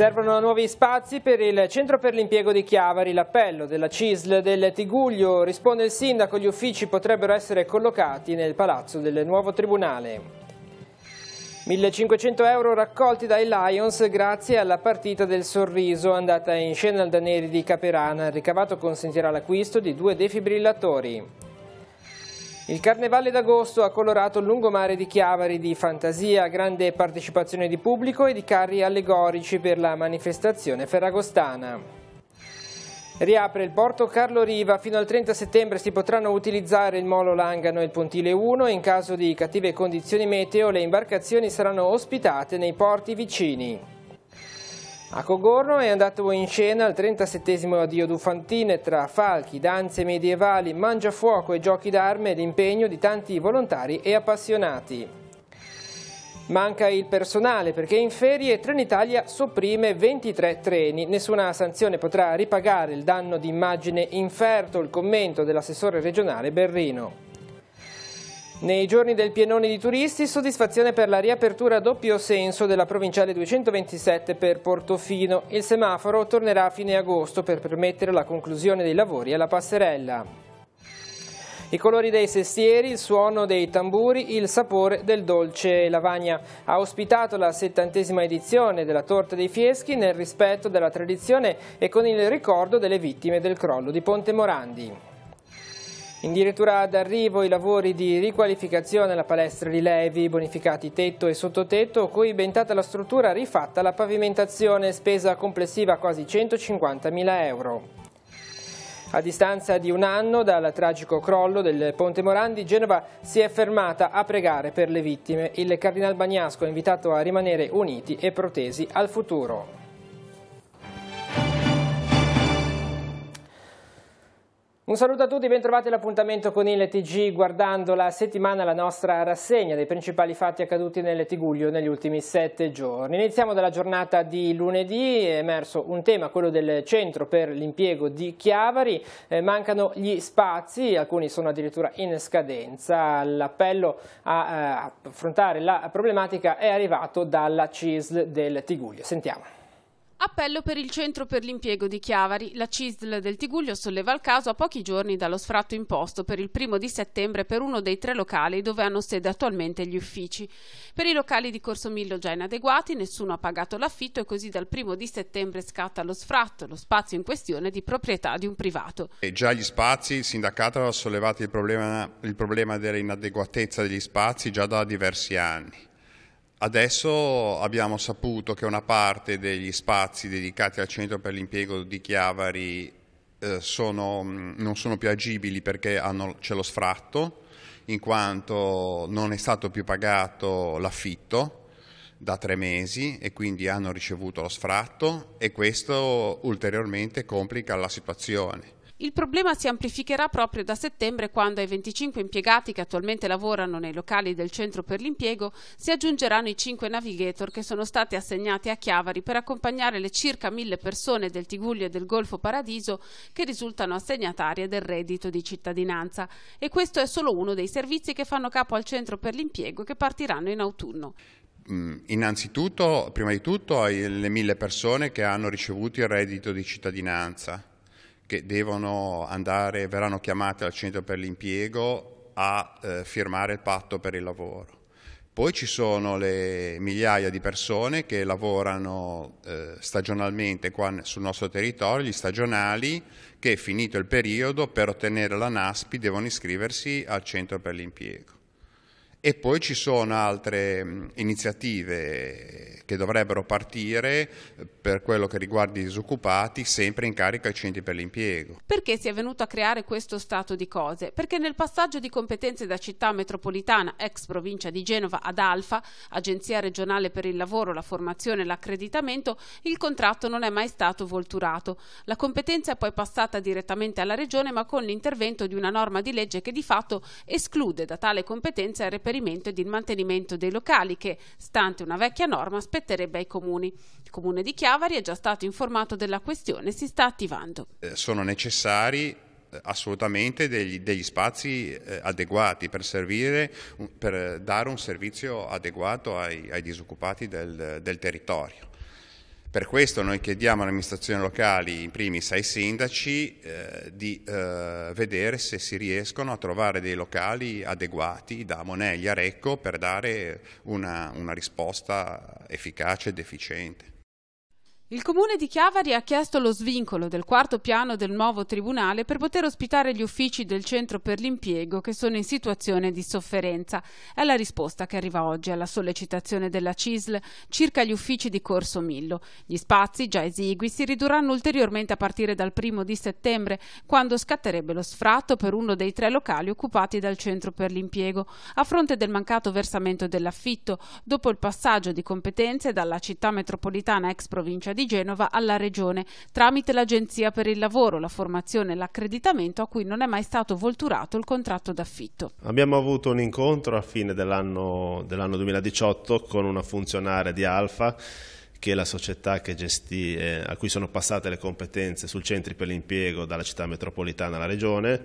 Servono nuovi spazi per il centro per l'impiego di Chiavari. L'appello della CISL del Tiguglio risponde il sindaco. Gli uffici potrebbero essere collocati nel palazzo del nuovo tribunale. 1500 euro raccolti dai Lions grazie alla partita del sorriso andata in scena al Daneri di Caperana. Il ricavato consentirà l'acquisto di due defibrillatori. Il Carnevale d'Agosto ha colorato il lungomare di Chiavari di fantasia, grande partecipazione di pubblico e di carri allegorici per la manifestazione ferragostana. Riapre il porto Carlo Riva, fino al 30 settembre si potranno utilizzare il molo Langano e il pontile 1 in caso di cattive condizioni meteo le imbarcazioni saranno ospitate nei porti vicini. A Cogorno è andato in scena il 37 addio Dufantine tra falchi, danze medievali, mangiafuoco e giochi d'arme e l'impegno di tanti volontari e appassionati. Manca il personale perché in ferie Trenitalia sopprime 23 treni. Nessuna sanzione potrà ripagare il danno di immagine inferto, il commento dell'assessore regionale Berrino. Nei giorni del pienone di turisti, soddisfazione per la riapertura a doppio senso della provinciale 227 per Portofino. Il semaforo tornerà a fine agosto per permettere la conclusione dei lavori alla passerella. I colori dei sestieri, il suono dei tamburi, il sapore del dolce lavagna. Ha ospitato la settantesima edizione della torta dei fieschi nel rispetto della tradizione e con il ricordo delle vittime del crollo di Ponte Morandi. In dirittura d'arrivo i lavori di riqualificazione alla palestra di Levi, bonificati tetto e sottotetto, cui inventata la struttura rifatta la pavimentazione, spesa complessiva quasi 150.000 euro. A distanza di un anno dal tragico crollo del Ponte Morandi, Genova si è fermata a pregare per le vittime. Il Cardinal Bagnasco è invitato a rimanere uniti e protesi al futuro. Un saluto a tutti, bentrovati all'appuntamento con il TG guardando la settimana la nostra rassegna dei principali fatti accaduti nel Tiguglio negli ultimi sette giorni. Iniziamo dalla giornata di lunedì, è emerso un tema, quello del centro per l'impiego di Chiavari, eh, mancano gli spazi, alcuni sono addirittura in scadenza, l'appello a, eh, a affrontare la problematica è arrivato dalla CISL del Tiguglio. Sentiamo. Appello per il centro per l'impiego di Chiavari. La CISL del Tiguglio solleva il caso a pochi giorni dallo sfratto imposto per il primo di settembre per uno dei tre locali dove hanno sede attualmente gli uffici. Per i locali di Corso Millo già inadeguati nessuno ha pagato l'affitto e così dal primo di settembre scatta lo sfratto, lo spazio in questione di proprietà di un privato. E già gli spazi, il sindacato aveva sollevato il problema, il problema dell'inadeguatezza degli spazi già da diversi anni. Adesso abbiamo saputo che una parte degli spazi dedicati al centro per l'impiego di Chiavari eh, sono, non sono più agibili perché hanno, c'è lo sfratto, in quanto non è stato più pagato l'affitto da tre mesi e quindi hanno ricevuto lo sfratto e questo ulteriormente complica la situazione. Il problema si amplificherà proprio da settembre quando ai 25 impiegati che attualmente lavorano nei locali del centro per l'impiego si aggiungeranno i 5 navigator che sono stati assegnati a Chiavari per accompagnare le circa 1000 persone del Tiguglio e del Golfo Paradiso che risultano assegnatarie del reddito di cittadinanza. E questo è solo uno dei servizi che fanno capo al centro per l'impiego che partiranno in autunno mm, innanzitutto, prima di tutto, le mille persone che hanno ricevuto il reddito di cittadinanza che devono andare, verranno chiamate al centro per l'impiego a eh, firmare il patto per il lavoro. Poi ci sono le migliaia di persone che lavorano eh, stagionalmente qua sul nostro territorio, gli stagionali, che finito il periodo per ottenere la NASPI devono iscriversi al centro per l'impiego. E poi ci sono altre mm, iniziative che dovrebbero partire eh, per quello che riguarda i disoccupati, sempre in carica ai centri per l'impiego. Perché si è venuto a creare questo stato di cose? Perché nel passaggio di competenze da città metropolitana, ex provincia di Genova, ad Alfa, Agenzia regionale per il lavoro, la formazione e l'accreditamento, il contratto non è mai stato volturato. La competenza è poi passata direttamente alla regione, ma con l'intervento di una norma di legge che di fatto esclude da tale competenza il reperimento reperimento ed il mantenimento dei locali che, stante una vecchia norma, spetterebbe ai comuni. Il comune di Chiavari è già stato informato della questione e si sta attivando. Eh, sono necessari eh, assolutamente degli, degli, spazi eh, adeguati per, servire, per dare un servizio adeguato ai, ai disoccupati del, del territorio. Per questo noi chiediamo alle amministrazioni locali, in primis ai sindaci, eh, di eh, vedere se si riescono a trovare dei locali adeguati da Moneglia a Recco per dare una, una risposta efficace ed efficiente. Il comune di Chiavari ha chiesto lo svincolo del quarto piano del nuovo tribunale per poter ospitare gli uffici del centro per l'impiego che sono in situazione di sofferenza. È la risposta che arriva oggi alla sollecitazione della CISL circa gli uffici di Corso Millo. Gli spazi, già esigui, si ridurranno ulteriormente a partire dal primo di settembre, quando scatterebbe lo sfratto per uno dei tre locali occupati dal centro per l'impiego, a fronte del mancato versamento dell'affitto, dopo il passaggio di competenze dalla città metropolitana ex provincia di di Genova alla Regione tramite l'Agenzia per il Lavoro, la formazione e l'accreditamento a cui non è mai stato volturato il contratto d'affitto. Abbiamo avuto un incontro a fine dell'anno dell 2018 con una funzionaria di Alfa che è la società che gestì, eh, a cui sono passate le competenze sul centri per l'impiego dalla città metropolitana alla regione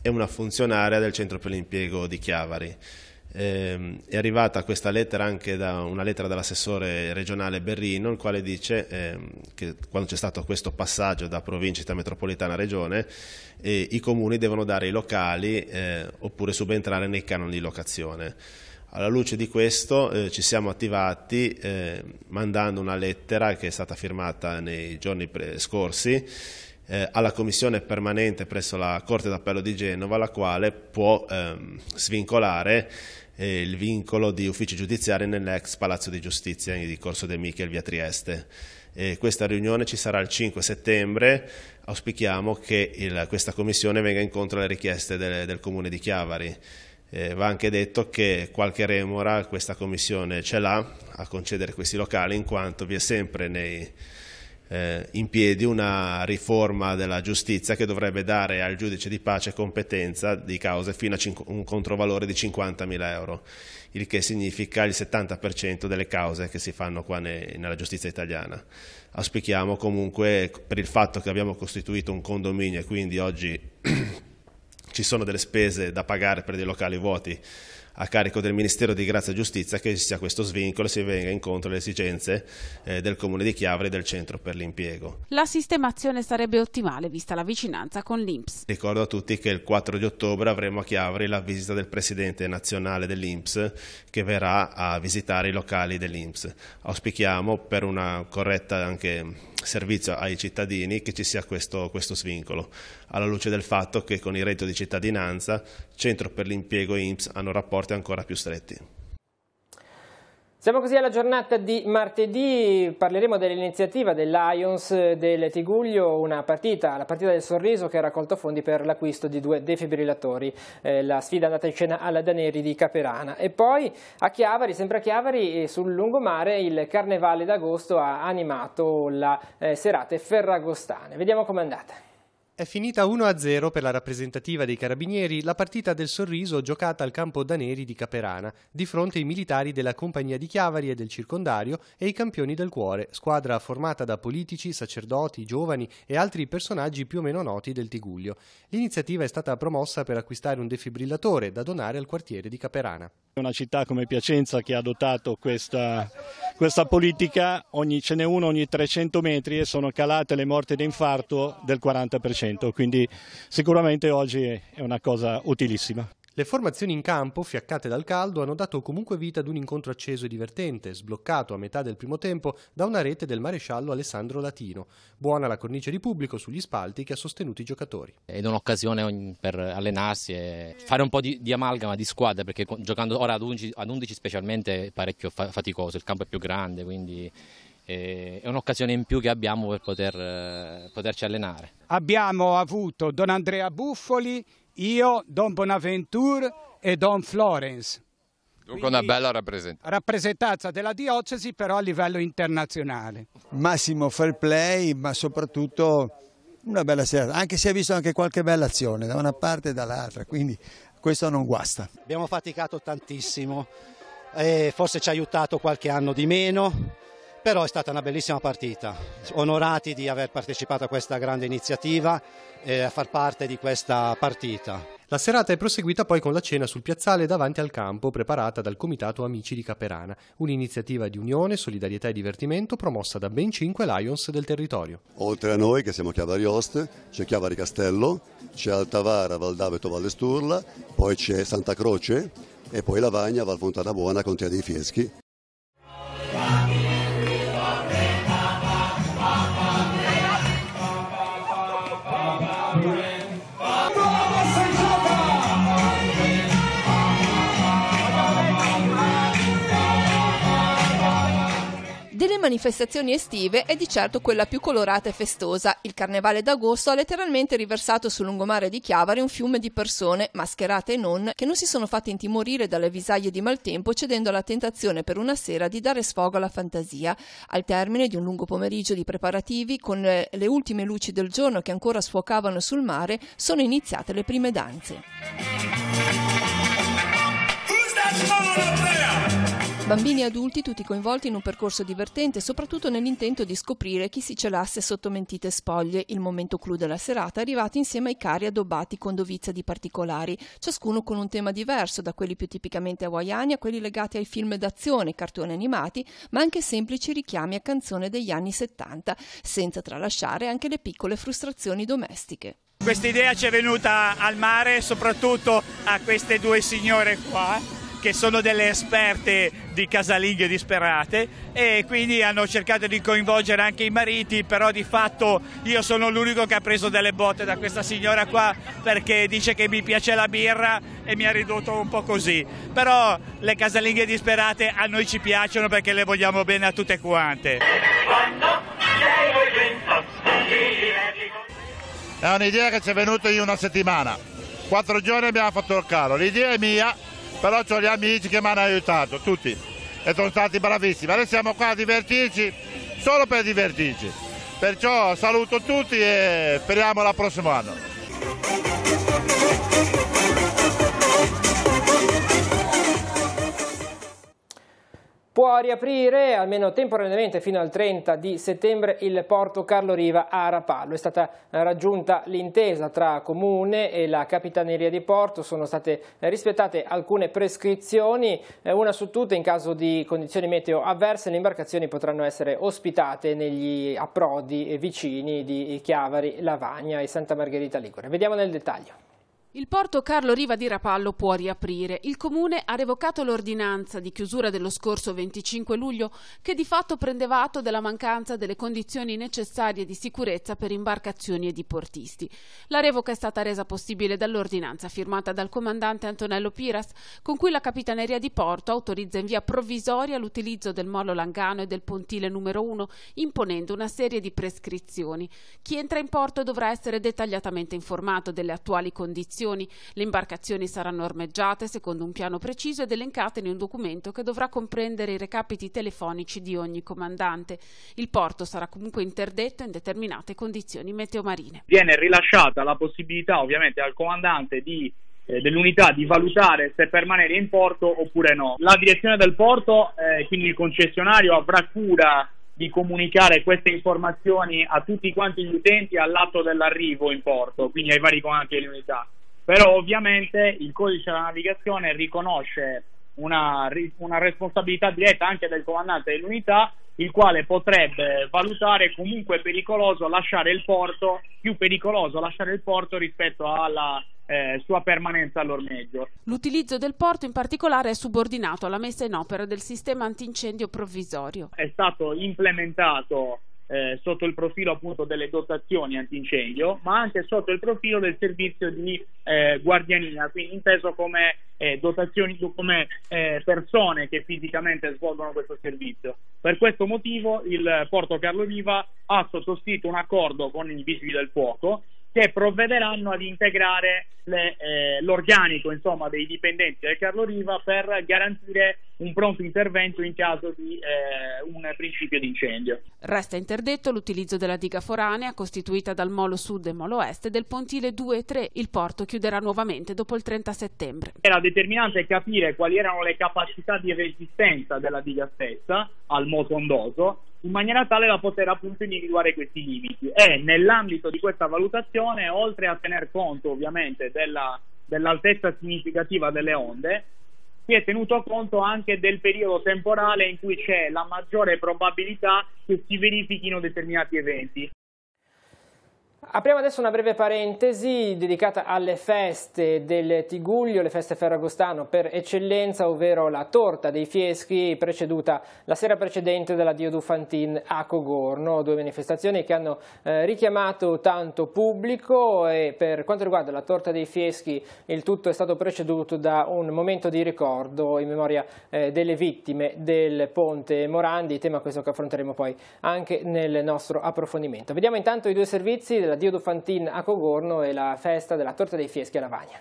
e una funzionaria del centro per l'impiego di Chiavari eh, è arrivata questa lettera anche da una lettera dall'assessore regionale Berrino, il quale dice eh, che quando c'è stato questo passaggio da provincia a metropolitana a regione, eh, i comuni devono dare i locali eh, oppure subentrare nei canoni di locazione. Alla luce di questo eh, ci siamo attivati eh, mandando una lettera che è stata firmata nei giorni scorsi alla commissione permanente presso la Corte d'Appello di Genova, la quale può ehm, svincolare eh, il vincolo di uffici giudiziari nell'ex Palazzo di Giustizia di Corso De Michel via Trieste. E questa riunione ci sarà il 5 settembre, auspichiamo che il, questa commissione venga incontro alle richieste del, del Comune di Chiavari. Eh, va anche detto che qualche remora questa commissione ce l'ha a concedere questi locali in quanto vi è sempre nei, eh, in piedi una riforma della giustizia che dovrebbe dare al giudice di pace competenza di cause fino a un controvalore di 50.000 euro, il che significa il 70% delle cause che si fanno qua nella giustizia italiana. Auspichiamo comunque, per il fatto che abbiamo costituito un condominio e quindi oggi ci sono delle spese da pagare per dei locali vuoti, a carico del Ministero di Grazia e Giustizia che ci sia questo svincolo e si venga incontro alle esigenze eh, del Comune di Chiavre e del Centro per l'Impiego. La sistemazione sarebbe ottimale vista la vicinanza con l'Inps. Ricordo a tutti che il 4 di ottobre avremo a Chiavre la visita del Presidente nazionale dell'Inps che verrà a visitare i locali dell'Inps. Auspichiamo per una corretta anche servizio ai cittadini che ci sia questo, questo, svincolo, alla luce del fatto che con il reddito di cittadinanza Centro per l'impiego e INPS hanno rapporti ancora più stretti. Siamo così alla giornata di martedì, parleremo dell'iniziativa dell'Ions del Tiguglio, una partita, la partita del sorriso che ha raccolto fondi per l'acquisto di due defibrillatori, eh, la sfida andata in scena alla Daneri di Caperana. E poi a Chiavari, sempre a Chiavari, eh, sul lungomare il Carnevale d'agosto ha animato la eh, serate ferragostane. Vediamo com'è andata. È finita 1-0 per la rappresentativa dei carabinieri la partita del sorriso giocata al campo Daneri di Caperana, di fronte ai militari della compagnia di Chiavari e del circondario e i campioni del cuore, squadra formata da politici, sacerdoti, giovani e altri personaggi più o meno noti del Tiguglio. L'iniziativa è stata promossa per acquistare un defibrillatore da donare al quartiere di Caperana. Una città come Piacenza che ha adottato questa questa politica ogni, ce n'è uno ogni 300 metri e sono calate le morti di infarto del 40%, quindi sicuramente oggi è una cosa utilissima. Le formazioni in campo, fiaccate dal caldo, hanno dato comunque vita ad un incontro acceso e divertente, sbloccato a metà del primo tempo da una rete del maresciallo Alessandro Latino. Buona la cornice di pubblico sugli spalti che ha sostenuto i giocatori. Ed è un'occasione per allenarsi e fare un po' di, di amalgama, di squadra, perché giocando ora ad 11, ad 11 specialmente è parecchio fa faticoso, il campo è più grande, quindi è un'occasione in più che abbiamo per poter, eh, poterci allenare. Abbiamo avuto Don Andrea Buffoli io, Don Bonaventure e Don Florence. Dunque una bella rappresentanza. Rappresentanza della diocesi però a livello internazionale. Massimo fair play ma soprattutto una bella serata, anche se ha visto anche qualche bella azione da una parte e dall'altra, quindi questo non guasta. Abbiamo faticato tantissimo, eh, forse ci ha aiutato qualche anno di meno, però è stata una bellissima partita, onorati di aver partecipato a questa grande iniziativa e a far parte di questa partita. La serata è proseguita poi con la cena sul piazzale davanti al campo preparata dal Comitato Amici di Caperana, un'iniziativa di unione, solidarietà e divertimento promossa da ben cinque Lions del territorio. Oltre a noi che siamo Chiavari Oste, c'è Chiavari Castello, c'è Altavara, Valdaveto, Vallesturla, poi c'è Santa Croce e poi Lavagna, Valfontana Buona, Contea dei Fieschi. manifestazioni estive è di certo quella più colorata e festosa. Il carnevale d'agosto ha letteralmente riversato sul lungomare di Chiavari un fiume di persone, mascherate e non, che non si sono fatte intimorire dalle visaglie di maltempo cedendo alla tentazione per una sera di dare sfogo alla fantasia. Al termine di un lungo pomeriggio di preparativi, con eh, le ultime luci del giorno che ancora sfocavano sul mare, sono iniziate le prime danze. Who's that Bambini e adulti tutti coinvolti in un percorso divertente, soprattutto nell'intento di scoprire chi si celasse sotto mentite spoglie. Il momento clou della serata arrivati insieme ai cari addobbati con dovizia di particolari, ciascuno con un tema diverso, da quelli più tipicamente hawaiani a quelli legati ai film d'azione, cartoni animati, ma anche semplici richiami a canzone degli anni 70, senza tralasciare anche le piccole frustrazioni domestiche. Questa idea ci è venuta al mare, soprattutto a queste due signore qua che sono delle esperte di casalinghe disperate e quindi hanno cercato di coinvolgere anche i mariti, però di fatto io sono l'unico che ha preso delle botte da questa signora qua perché dice che mi piace la birra e mi ha ridotto un po' così. Però le casalinghe disperate a noi ci piacciono perché le vogliamo bene a tutte quante. È un'idea che ci è venuta in una settimana. Quattro giorni abbiamo fatto il calo. L'idea è mia, però ho gli amici che mi hanno aiutato, tutti, e sono stati bravissimi. Adesso siamo qua a divertirci, solo per divertirci. Perciò saluto tutti e speriamo la prossimo anno. può riaprire almeno temporaneamente fino al 30 di settembre il porto Carlo Riva a Rapallo. È stata raggiunta l'intesa tra Comune e la Capitaneria di Porto, sono state rispettate alcune prescrizioni, eh, una su tutte in caso di condizioni meteo avverse le imbarcazioni potranno essere ospitate negli approdi vicini di Chiavari, Lavagna e Santa Margherita Ligure. Vediamo nel dettaglio. Il porto Carlo Riva di Rapallo può riaprire. Il comune ha revocato l'ordinanza di chiusura dello scorso 25 luglio che di fatto prendeva atto della mancanza delle condizioni necessarie di sicurezza per imbarcazioni e di portisti. La revoca è stata resa possibile dall'ordinanza firmata dal comandante Antonello Piras con cui la Capitaneria di Porto autorizza in via provvisoria l'utilizzo del molo Langano e del pontile numero 1 imponendo una serie di prescrizioni. Chi entra in porto dovrà essere dettagliatamente informato delle attuali condizioni imbarcazioni. Le imbarcazioni saranno ormeggiate secondo un piano preciso ed elencate in un documento che dovrà comprendere i recapiti telefonici di ogni comandante. Il porto sarà comunque interdetto in determinate condizioni meteomarine. Viene rilasciata la possibilità ovviamente al comandante di eh, dell'unità di valutare se permanere in porto oppure no. La direzione del porto, eh, quindi il concessionario, avrà cura di comunicare queste informazioni a tutti quanti gli utenti all'atto dell'arrivo in porto, quindi ai vari comandanti dell'unità però ovviamente il codice della navigazione riconosce una, una, responsabilità diretta anche del comandante dell'unità, il quale potrebbe valutare comunque pericoloso lasciare il porto, più pericoloso lasciare il porto rispetto alla eh, sua permanenza all'ormeggio. L'utilizzo del porto in particolare è subordinato alla messa in opera del sistema antincendio provvisorio. È stato implementato eh, sotto il profilo appunto delle dotazioni antincendio, ma anche sotto il profilo del servizio di eh, guardiania, quindi inteso come eh, dotazioni, come eh, persone che fisicamente svolgono questo servizio. Per questo motivo il Porto Carlo Viva ha sottoscritto un accordo con i vigili del fuoco che provvederanno ad integrare le, eh, l'organico insomma, dei dipendenti del Carlo Riva per garantire un pronto intervento in caso di eh, un principio di incendio. Resta interdetto l'utilizzo della diga foranea costituita dal molo sud e molo est del pontile 2 e 3. Il porto chiuderà nuovamente dopo il 30 settembre. Era determinante capire quali erano le capacità di resistenza della diga stessa al moto ondoso in maniera tale da poter appunto individuare questi limiti e nell'ambito di questa valutazione oltre a tener conto ovviamente della, dell'altezza significativa delle onde si è tenuto conto anche del periodo temporale in cui c'è la maggiore probabilità che si verifichino determinati eventi. Apriamo adesso una breve parentesi dedicata alle feste del Tiguglio, le feste ferragostano per eccellenza, ovvero la torta dei fieschi preceduta la sera precedente dalla Diodufantin a Cogorno, due manifestazioni che hanno eh, richiamato tanto pubblico e per quanto riguarda la torta dei fieschi il tutto è stato preceduto da un momento di ricordo in memoria eh, delle vittime del ponte Morandi, tema questo che affronteremo poi anche nel nostro approfondimento. Vediamo intanto i due servizi della Diodo Fantin a Cogorno e la festa della torta dei fieschi a Lavagna.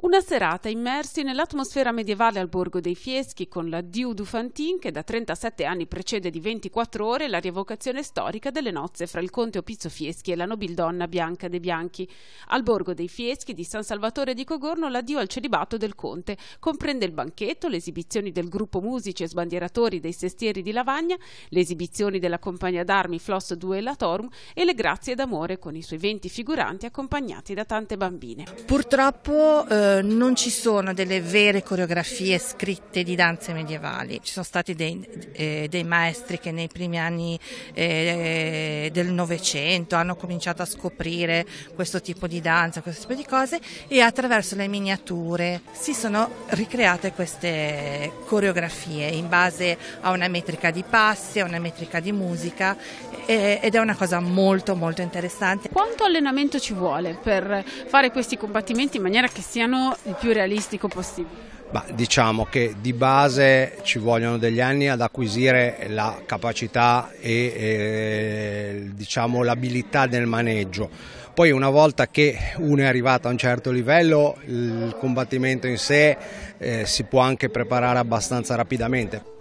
Una serata immersi nell'atmosfera medievale al Borgo dei Fieschi con la Diu Fantin che da 37 anni precede di 24 ore la rievocazione storica delle nozze fra il conte Opizzo Fieschi e la nobildonna Bianca De Bianchi. Al Borgo dei Fieschi di San Salvatore di Cogorno l'addio al celibato del conte comprende il banchetto, le esibizioni del gruppo musici e sbandieratori dei sestieri di Lavagna, le esibizioni della compagnia d'armi Floss Duellatorum e le grazie d'amore con i suoi 20 figuranti accompagnati da tante bambine. Purtroppo eh eh, non ci sono delle vere coreografie scritte di danze medievali, ci sono stati dei, eh, dei maestri che nei primi anni eh, del Novecento hanno cominciato a scoprire questo tipo di danza, questo tipo di cose e attraverso le miniature si sono ricreate queste coreografie in base a una metrica di passi, a una metrica di musica ed è una cosa molto molto interessante. Quanto allenamento ci vuole per fare questi combattimenti in maniera che siano futuro il più realistico possibile? Ma diciamo che di base ci vogliono degli anni ad acquisire la capacità e, e eh, diciamo, l'abilità nel maneggio. Poi una volta che uno è arrivato a un certo livello il combattimento in sé eh, si può anche preparare abbastanza rapidamente.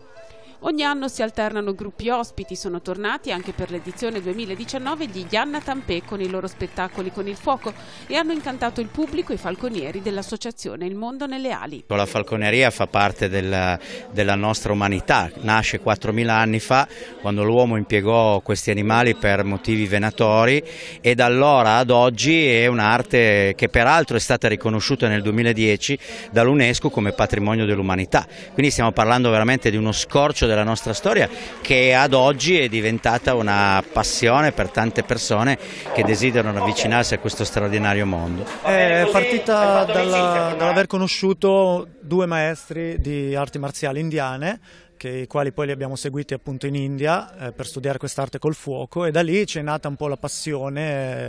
Ogni anno si alternano gruppi ospiti, sono tornati anche per l'edizione 2019 gli Gianna Tampè con i loro spettacoli con il fuoco e hanno incantato il pubblico e i falconieri dell'associazione Il Mondo nelle Ali. La falconeria fa parte della, della nostra umanità, nasce 4.000 anni fa quando l'uomo impiegò questi animali per motivi venatori e da allora ad oggi è un'arte che peraltro è stata riconosciuta nel 2010 dall'UNESCO come patrimonio dell'umanità. Quindi stiamo parlando veramente di uno scorcio all'inizio della nostra storia che ad oggi è diventata una passione per tante persone che desiderano avvicinarsi a questo straordinario mondo. È partita dalla, dall'aver conosciuto due maestri di arti marziali indiane che, i quali poi li abbiamo seguiti appunto in India eh, per studiare quest'arte col fuoco e da lì c'è nata un po' la passione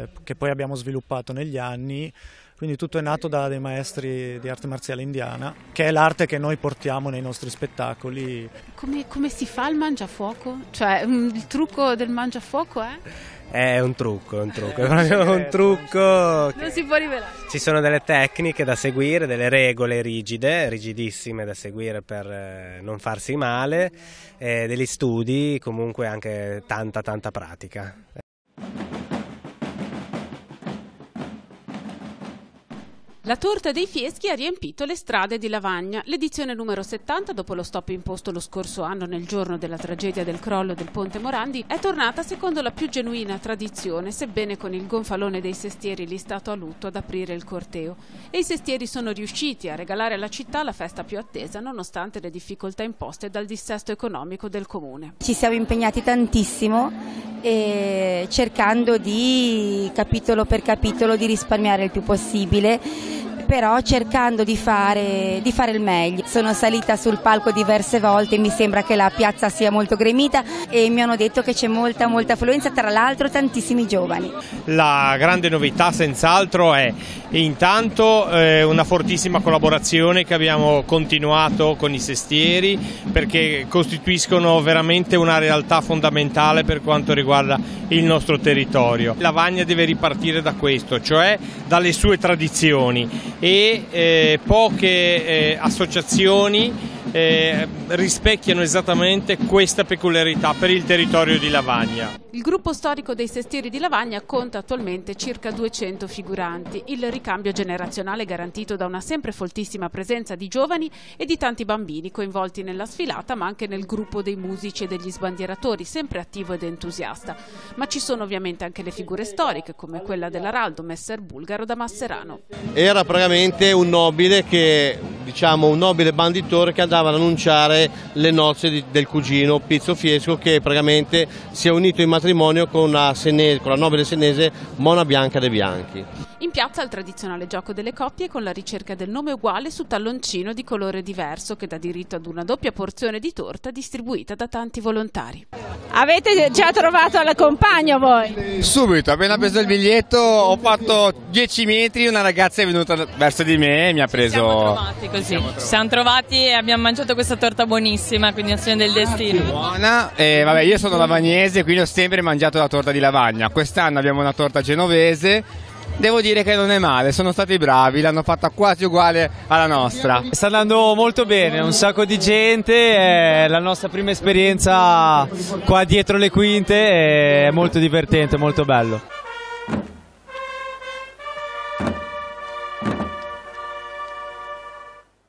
eh, che poi abbiamo sviluppato negli anni quindi tutto è nato da dei maestri di arte marziale indiana, che è l'arte che noi portiamo nei nostri spettacoli. Come, come si fa il mangiafuoco? Cioè, mm, il trucco del mangiafuoco è? È un trucco, è un trucco, è eh, proprio un certo. trucco. Non si può rivelare. Ci sono delle tecniche da seguire, delle regole rigide, rigidissime da seguire per eh, non farsi male, degli studi, comunque anche tanta tanta pratica. La torta dei fieschi ha riempito le strade di Lavagna. L'edizione numero 70, dopo lo stop imposto lo scorso anno nel giorno della tragedia del crollo del ponte Morandi, è tornata secondo la più genuina tradizione, sebbene con il gonfalone dei sestieri lì stato a lutto ad aprire il corteo. E i sestieri sono riusciti a regalare alla città la festa più attesa, nonostante le difficoltà imposte dal dissesto economico del comune. Ci siamo impegnati tantissimo eh, cercando di capitolo per capitolo di risparmiare il più possibile però cercando di fare, di fare il meglio. Sono salita sul palco diverse volte, mi sembra che la piazza sia molto gremita e mi hanno detto che c'è molta molta affluenza, tra l'altro tantissimi giovani. La grande novità senz'altro è intanto eh, una fortissima collaborazione che abbiamo continuato con i sestieri perché costituiscono veramente una realtà fondamentale per quanto riguarda il nostro territorio. La Vagna deve ripartire da questo, cioè dalle sue tradizioni e eh, poche eh, associazioni eh, rispecchiano esattamente questa peculiarità per il territorio di Lavagna. Il gruppo storico dei sestieri di Lavagna conta attualmente circa 200 figuranti. Il ricambio generazionale è garantito da una sempre foltissima presenza di giovani e di tanti bambini coinvolti nella sfilata ma anche nel gruppo dei musici e degli sbandieratori, sempre attivo ed entusiasta. Ma ci sono ovviamente anche le figure storiche come quella dell'Araldo, Messer Bulgaro da Masserano. Era praticamente un nobile, che, diciamo, un nobile banditore che andava ad annunciare le nozze di, del cugino Pizzo Fiesco che praticamente si è unito in matrimonio con, una senese, con la nobile senese Mona Bianca De Bianchi. In piazza il tradizionale gioco delle coppie con la ricerca del nome uguale su talloncino di colore diverso che dà diritto ad una doppia porzione di torta distribuita da tanti volontari. Avete già trovato la compagna voi? Subito, appena preso il biglietto ho fatto 10 metri, una ragazza è venuta verso di me e mi ha preso... Ci siamo trovati così, ci siamo trovati, e abbiamo mangiato questa torta buonissima, quindi azione del destino. Buona, eh, vabbè io sono lavagnese quindi ho sempre mangiato la torta di lavagna, quest'anno abbiamo una torta genovese devo dire che non è male, sono stati bravi, l'hanno fatta quasi uguale alla nostra. Sta andando molto bene, un sacco di gente, è la nostra prima esperienza qua dietro le quinte, è molto divertente, molto bello.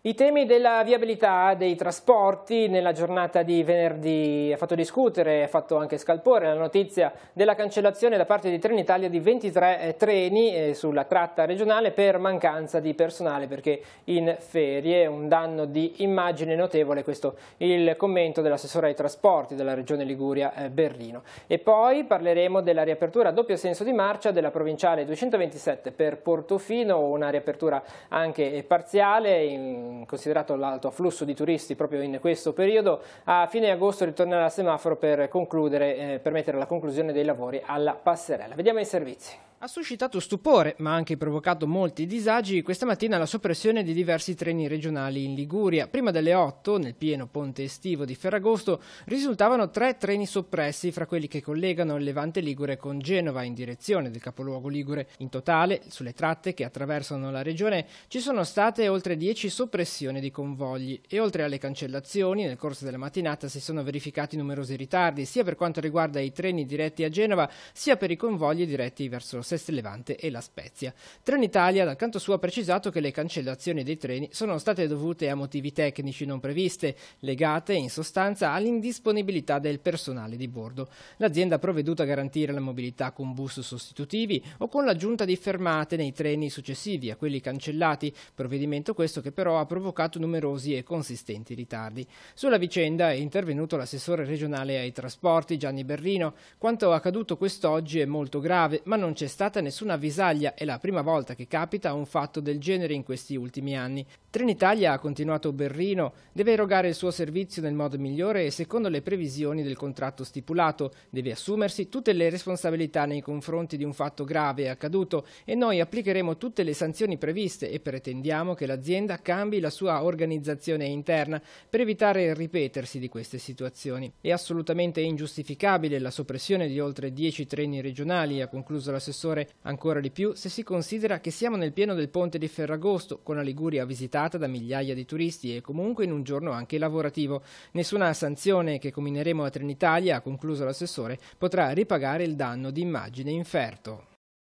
I temi della viabilità dei trasporti nella giornata di venerdì ha fatto discutere, ha fatto anche scalpore la notizia della cancellazione da parte di Trenitalia di 23 eh, treni eh, sulla tratta regionale per mancanza di personale perché in ferie un danno di immagine notevole, questo il commento dell'assessore ai trasporti della regione Liguria eh, Berlino. E poi parleremo della riapertura a doppio senso di marcia della provinciale 227 per Portofino, una riapertura anche parziale Ehm, considerato l'alto afflusso di turisti proprio in questo periodo, a fine agosto ritornerà al semaforo per, eh, per permettere la conclusione dei lavori alla passerella. Vediamo i servizi. Ha suscitato stupore, ma anche provocato molti disagi questa mattina la soppressione di diversi treni regionali in Liguria. Prima delle 8, nel pieno ponte estivo di Ferragosto, risultavano tre treni soppressi fra quelli che collegano il Levante Ligure con Genova in direzione del capoluogo Ligure. In totale, sulle tratte che attraversano la regione, ci sono state oltre 10 soppressioni di convogli e oltre alle cancellazioni, nel corso della mattinata si sono verificati numerosi ritardi, sia per quanto riguarda i treni diretti a Genova, sia per i convogli diretti verso Sestri Levante e La Spezia. Trenitalia, dal canto suo, ha precisato che le cancellazioni dei treni sono state dovute a motivi tecnici non previste, legate in sostanza all'indisponibilità del personale di bordo. L'azienda ha provveduto a garantire la mobilità con bus sostitutivi o con l'aggiunta di fermate nei treni successivi a quelli cancellati, provvedimento questo che però ha provocato numerosi e consistenti ritardi. Sulla vicenda è intervenuto l'assessore regionale ai trasporti Gianni Berrino. Quanto accaduto quest'oggi è molto grave, ma non c'è stato stata nessuna avvisaglia, è la prima volta che capita un fatto del genere in questi ultimi anni. Trenitalia, ha continuato Berrino, deve erogare il suo servizio nel modo migliore e secondo le previsioni del contratto stipulato, deve assumersi tutte le responsabilità nei confronti di un fatto grave accaduto e noi applicheremo tutte le sanzioni previste e pretendiamo che l'azienda cambi la sua organizzazione interna per evitare il ripetersi di queste situazioni. È assolutamente ingiustificabile la soppressione di oltre 10 treni regionali, ha concluso l'assessore spessore ancora di più se si considera che siamo nel pieno del ponte di Ferragosto, con la Liguria visitata da migliaia di turisti e comunque in un giorno anche lavorativo. Nessuna sanzione che combineremo a Trenitalia, ha concluso l'assessore, potrà ripagare il danno di immagine inferto.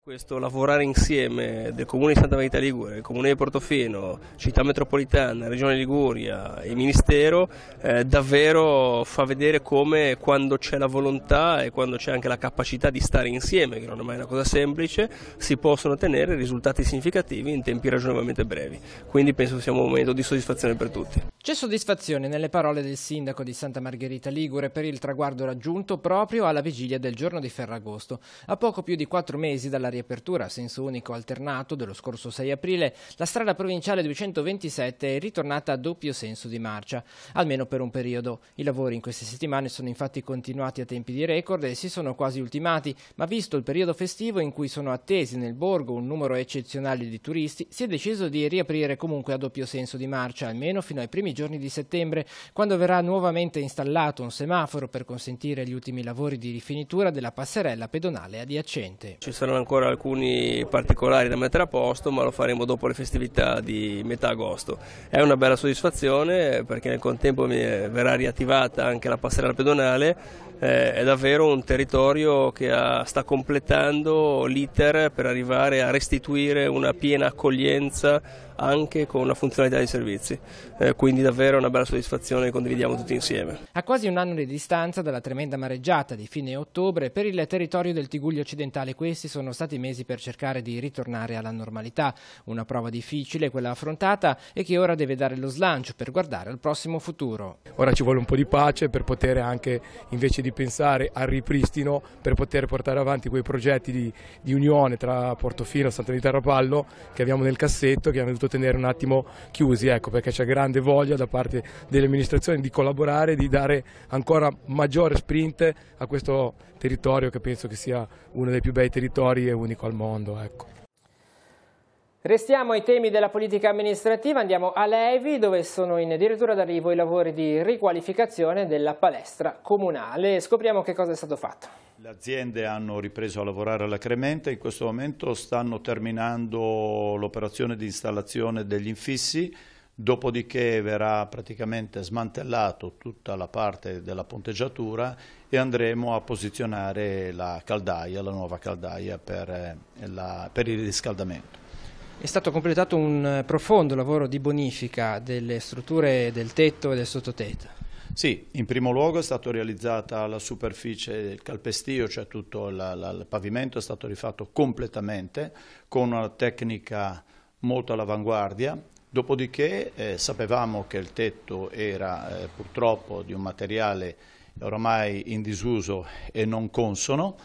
Questo lavorare insieme del Comune di Santa Marita Ligure, il Comune di Portofino, Città Metropolitana, Regione Liguria e Ministero eh, davvero fa vedere come quando c'è la volontà e quando c'è anche la capacità di stare insieme, che non è mai una cosa semplice, si possono ottenere risultati significativi in tempi ragionevolmente brevi. Quindi penso sia un momento di soddisfazione per tutti. C'è soddisfazione nelle parole del sindaco di Santa Margherita Ligure per il traguardo raggiunto proprio alla vigilia del giorno di Ferragosto, a poco più di quattro mesi dalla riapertura riapertura a senso unico alternato dello scorso 6 aprile, la strada provinciale 227 è ritornata a doppio senso di marcia, almeno per un periodo. I lavori in queste settimane sono infatti continuati a tempi di record e si sono quasi ultimati, ma visto il periodo festivo in cui sono attesi nel borgo un numero eccezionale di turisti, si è deciso di riaprire comunque a doppio senso di marcia, almeno fino ai primi giorni di settembre, quando verrà nuovamente installato un semaforo per consentire gli ultimi lavori di rifinitura della passerella pedonale adiacente. Ci saranno ancora ancora alcuni particolari da mettere a posto, ma lo faremo dopo le festività di metà agosto. È una bella soddisfazione perché nel contempo verrà riattivata anche la passerella pedonale, eh, è davvero un territorio che sta completando l'iter per arrivare a restituire una piena accoglienza anche con una funzionalità di servizi. Eh, quindi davvero una bella soddisfazione che condividiamo tutti insieme. A quasi un anno di distanza dalla tremenda mareggiata di fine ottobre, per il territorio del Tiguglio occidentale questi sono stati mesi per cercare di ritornare alla normalità, una prova difficile quella affrontata e che ora deve dare lo slancio per guardare al prossimo futuro. Ora ci vuole un po' di pace per poter anche invece di pensare al ripristino, per poter portare avanti quei progetti di, di unione tra Portofino e Santa di Rapallo che abbiamo nel cassetto che abbiamo dovuto tenere un attimo chiusi, ecco perché c'è grande grande voglia da parte delle amministrazioni di collaborare, e di dare ancora maggiore sprint a questo territorio che penso che sia uno dei più bei territori e unico al mondo. Ecco. Restiamo ai temi della politica amministrativa, andiamo a Levi dove sono in addirittura d'arrivo i lavori di riqualificazione della palestra comunale. Scopriamo che cosa è stato fatto. Le aziende hanno ripreso a lavorare alla Cremente, in questo momento stanno terminando l'operazione di installazione degli infissi dopodiché verrà praticamente smantellato tutta la parte della ponteggiatura e andremo a posizionare la caldaia, la nuova caldaia per, eh, la, per il riscaldamento. È stato completato un eh, profondo lavoro di bonifica delle strutture del tetto e del sottotetto. Sì, in primo luogo è stata realizzata la superficie del calpestio, cioè tutto il, il pavimento è stato rifatto completamente con una tecnica molto all'avanguardia Dopodiché eh, sapevamo che il tetto era eh, purtroppo di un materiale ormai in disuso e non consono,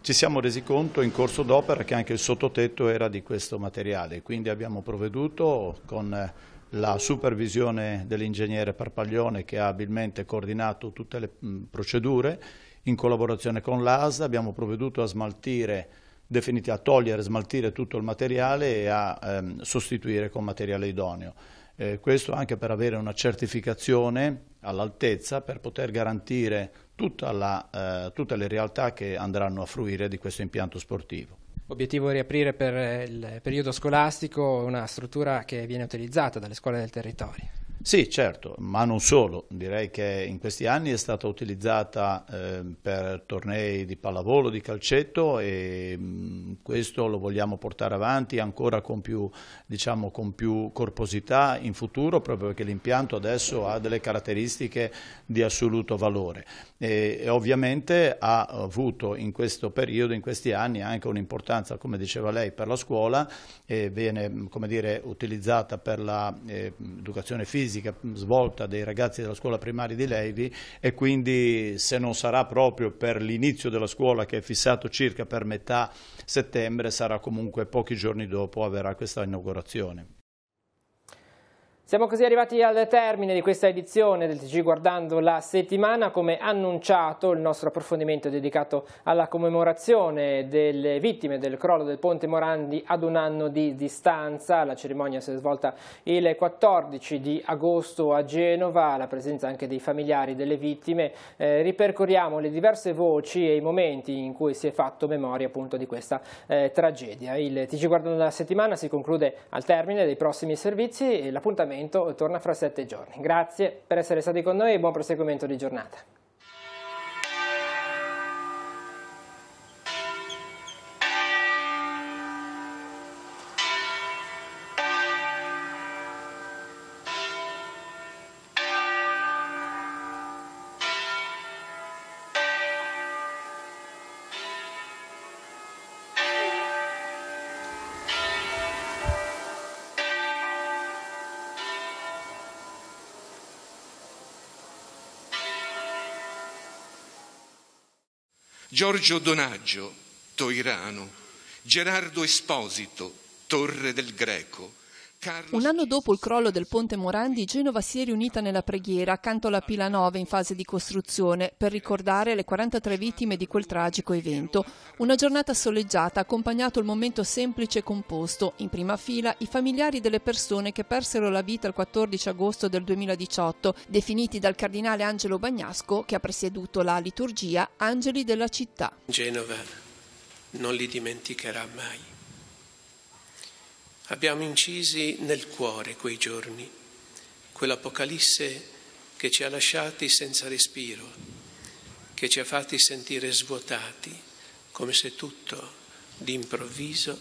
ci siamo resi conto in corso d'opera che anche il sottotetto era di questo materiale, quindi abbiamo provveduto con eh, la supervisione dell'ingegnere Parpaglione che ha abilmente coordinato tutte le procedure, in collaborazione con l'ASA abbiamo provveduto a smaltire definiti a togliere, smaltire tutto il materiale e a ehm, sostituire con materiale idoneo. Eh, questo anche per avere una certificazione all'altezza per poter garantire la, eh, tutte le realtà che andranno a fruire di questo impianto sportivo. Obiettivo è riaprire per eh, il periodo scolastico una struttura che viene utilizzata dalle scuole del territorio. Sì, certo, ma non solo. Direi che in questi anni è stata utilizzata eh, per tornei di pallavolo, di calcetto e mh, mm, questo lo vogliamo portare avanti ancora con più, diciamo, con più corposità in futuro proprio perché l'impianto adesso ha delle caratteristiche di assoluto valore e, ovviamente ha avuto in questo periodo, in questi anni, anche un'importanza, come diceva lei, per la scuola, viene dire, utilizzata per l'educazione eh, fisica svolta dei ragazzi della scuola primaria di Levi e quindi se non sarà proprio per l'inizio della scuola che è fissato circa per metà settembre sarà comunque pochi giorni dopo avrà questa inaugurazione. Siamo così arrivati al termine di questa edizione del TG Guardando la settimana, come annunciato il nostro approfondimento è dedicato alla commemorazione delle vittime del crollo del ponte Morandi ad un anno di distanza, la cerimonia si è svolta il 14 di agosto a Genova, alla presenza anche dei familiari delle vittime, eh, ripercorriamo le diverse voci e i momenti in cui si è fatto memoria appunto di questa eh, tragedia. Il TG Guardando la settimana si conclude al termine dei prossimi servizi e l'appuntamento appuntamento torna fra sette giorni. Grazie per essere stati con noi e buon proseguimento di giornata. Giorgio Donaggio, Toirano, Gerardo Esposito, Torre del Greco, un anno dopo il crollo del ponte Morandi, Genova si è riunita nella preghiera accanto alla Pila 9 in fase di costruzione per ricordare le 43 vittime di quel tragico evento. Una giornata soleggiata ha accompagnato il momento semplice e composto. In prima fila i familiari delle persone che persero la vita il 14 agosto del 2018, definiti dal cardinale Angelo Bagnasco, che ha presieduto la liturgia Angeli della città. Genova non li dimenticherà mai. Abbiamo incisi nel cuore quei giorni, quell'Apocalisse che ci ha lasciati senza respiro, che ci ha fatti sentire svuotati, come se tutto d'improvviso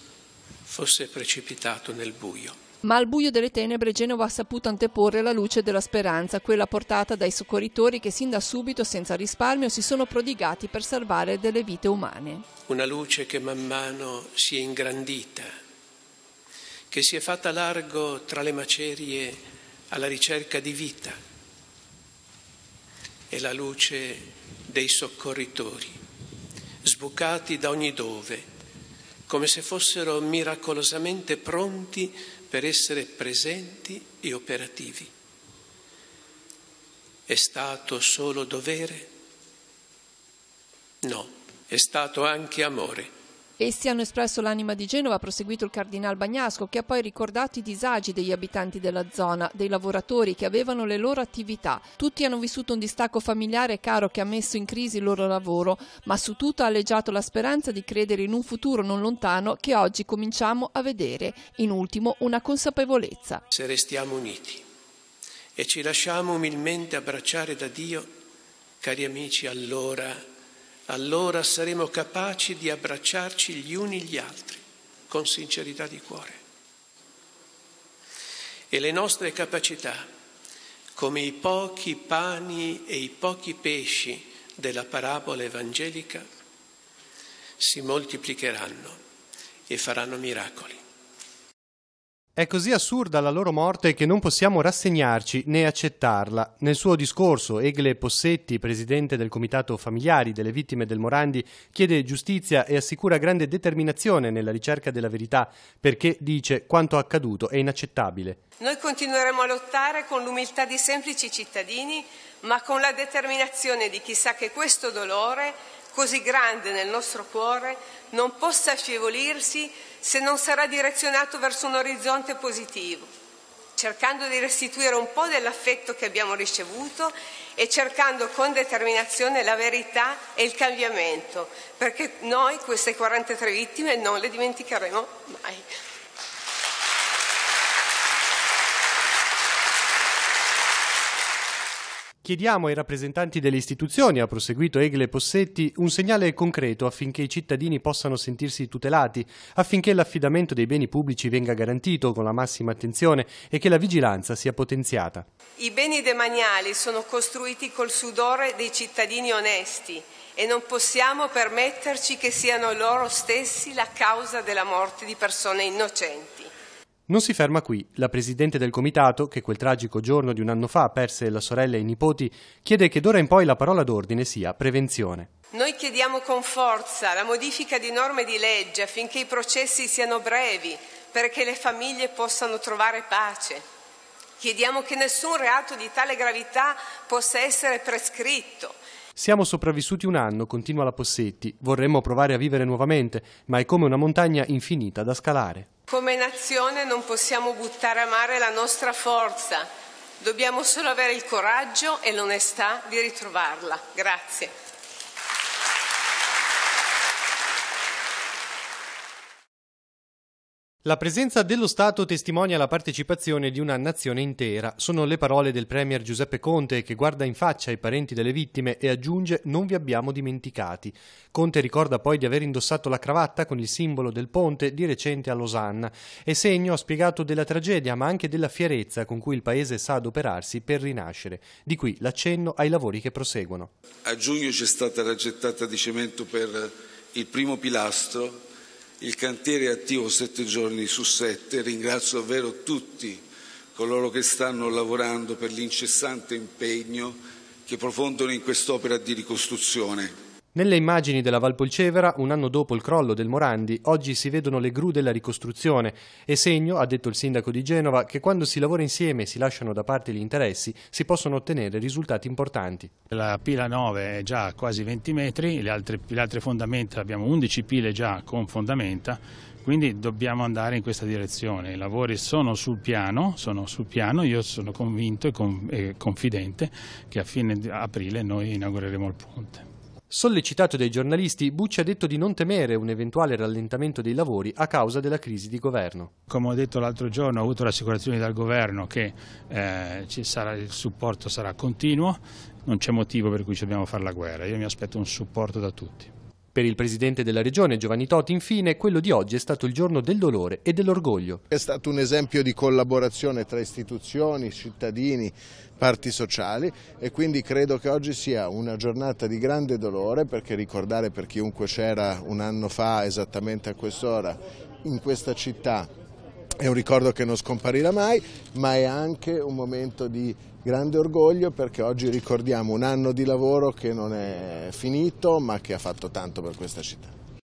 fosse precipitato nel buio. Ma al buio delle tenebre Genova ha saputo anteporre la luce della speranza, quella portata dai soccorritori che sin da subito, senza risparmio, si sono prodigati per salvare delle vite umane. Una luce che man mano si è ingrandita che si è fatta largo tra le macerie alla ricerca di vita e la luce dei soccorritori, sbucati da ogni dove, come se fossero miracolosamente pronti per essere presenti e operativi. È stato solo dovere? No, è stato anche amore. Essi hanno espresso l'anima di Genova, ha proseguito il Cardinal Bagnasco, che ha poi ricordato i disagi degli abitanti della zona, dei lavoratori che avevano le loro attività. Tutti hanno vissuto un distacco familiare caro che ha messo in crisi il loro lavoro, ma su tutto ha alleggiato la speranza di credere in un futuro non lontano che oggi cominciamo a vedere. In ultimo, una consapevolezza. Se restiamo uniti e ci lasciamo umilmente abbracciare da Dio, cari amici, allora allora saremo capaci di abbracciarci gli uni gli altri con sincerità di cuore. E le nostre capacità, come i pochi pani e i pochi pesci della parabola evangelica, si moltiplicheranno e faranno miracoli. È così assurda la loro morte che non possiamo rassegnarci né accettarla. Nel suo discorso, Egle Possetti, presidente del Comitato Familiari delle Vittime del Morandi, chiede giustizia e assicura grande determinazione nella ricerca della verità perché dice quanto accaduto è inaccettabile. Noi continueremo a lottare con l'umiltà di semplici cittadini, ma con la determinazione di chi sa che questo dolore, così grande nel nostro cuore, non possa affievolirsi se non sarà direzionato verso un orizzonte positivo, cercando di restituire un po' dell'affetto che abbiamo ricevuto e cercando con determinazione la verità e il cambiamento, perché noi queste 43 vittime non le dimenticheremo mai. Chiediamo ai rappresentanti delle istituzioni, ha proseguito Egle Possetti, un segnale concreto affinché i cittadini possano sentirsi tutelati, affinché l'affidamento dei beni pubblici venga garantito con la massima attenzione e che la vigilanza sia potenziata. I beni demaniali sono costruiti col sudore dei cittadini onesti e non possiamo permetterci che siano loro stessi la causa della morte di persone innocenti. Non si ferma qui. La presidente del comitato, che quel tragico giorno di un anno fa perse la sorella e i nipoti, chiede che d'ora in poi la parola d'ordine sia prevenzione. Noi chiediamo con forza la modifica di norme di legge affinché i processi siano brevi, perché le famiglie possano trovare pace. Chiediamo che nessun reato di tale gravità possa essere prescritto siamo sopravvissuti un anno, continua la Possetti. Vorremmo provare a vivere nuovamente, ma è come una montagna infinita da scalare. Come nazione non possiamo buttare a mare la nostra forza, dobbiamo solo avere il coraggio e l'onestà di ritrovarla. Grazie. La presenza dello Stato testimonia la partecipazione di una nazione intera. Sono le parole del Premier Giuseppe Conte che guarda in faccia i parenti delle vittime e aggiunge non vi abbiamo dimenticati. Conte ricorda poi di aver indossato la cravatta con il simbolo del ponte di recente a Losanna. E segno, ha spiegato, della tragedia ma anche della fierezza con cui il Paese sa adoperarsi per rinascere. Di qui l'accenno ai lavori che proseguono. A giugno c'è stata la gettata di cemento per il primo pilastro il cantiere è attivo sette giorni su sette. Ringrazio davvero tutti coloro che stanno lavorando per l'incessante impegno che profondono in quest'opera di ricostruzione. Nelle immagini della Valpolcevera, un anno dopo il crollo del Morandi, oggi si vedono le gru della ricostruzione e segno, ha detto il sindaco di Genova, che quando si lavora insieme e si lasciano da parte gli interessi si possono ottenere risultati importanti. La pila 9 è già a quasi 20 metri, le altre, le altre fondamenta abbiamo 11 pile già con fondamenta, quindi dobbiamo andare in questa direzione. I lavori sono sul piano, sono sul piano. io sono convinto e, con, e confidente che a fine aprile noi inaugureremo il ponte. Sollecitato dai giornalisti, Bucci ha detto di non temere un eventuale rallentamento dei lavori a causa della crisi di governo. Come ho detto l'altro giorno, ho avuto l'assicurazione dal governo che eh, sarà, il supporto sarà continuo, non c'è motivo per cui ci dobbiamo fare la guerra, io mi aspetto un supporto da tutti. Per il presidente della regione Giovanni Totti, infine, quello di oggi è stato il giorno del dolore e dell'orgoglio. È stato un esempio di collaborazione tra istituzioni, cittadini, parti sociali e quindi credo che oggi sia una giornata di grande dolore perché ricordare per chiunque c'era un anno fa esattamente a quest'ora in questa città è un ricordo che non scomparirà mai, ma è anche un momento di grande orgoglio perché oggi ricordiamo un anno di lavoro che non è finito ma che ha fatto tanto per questa città.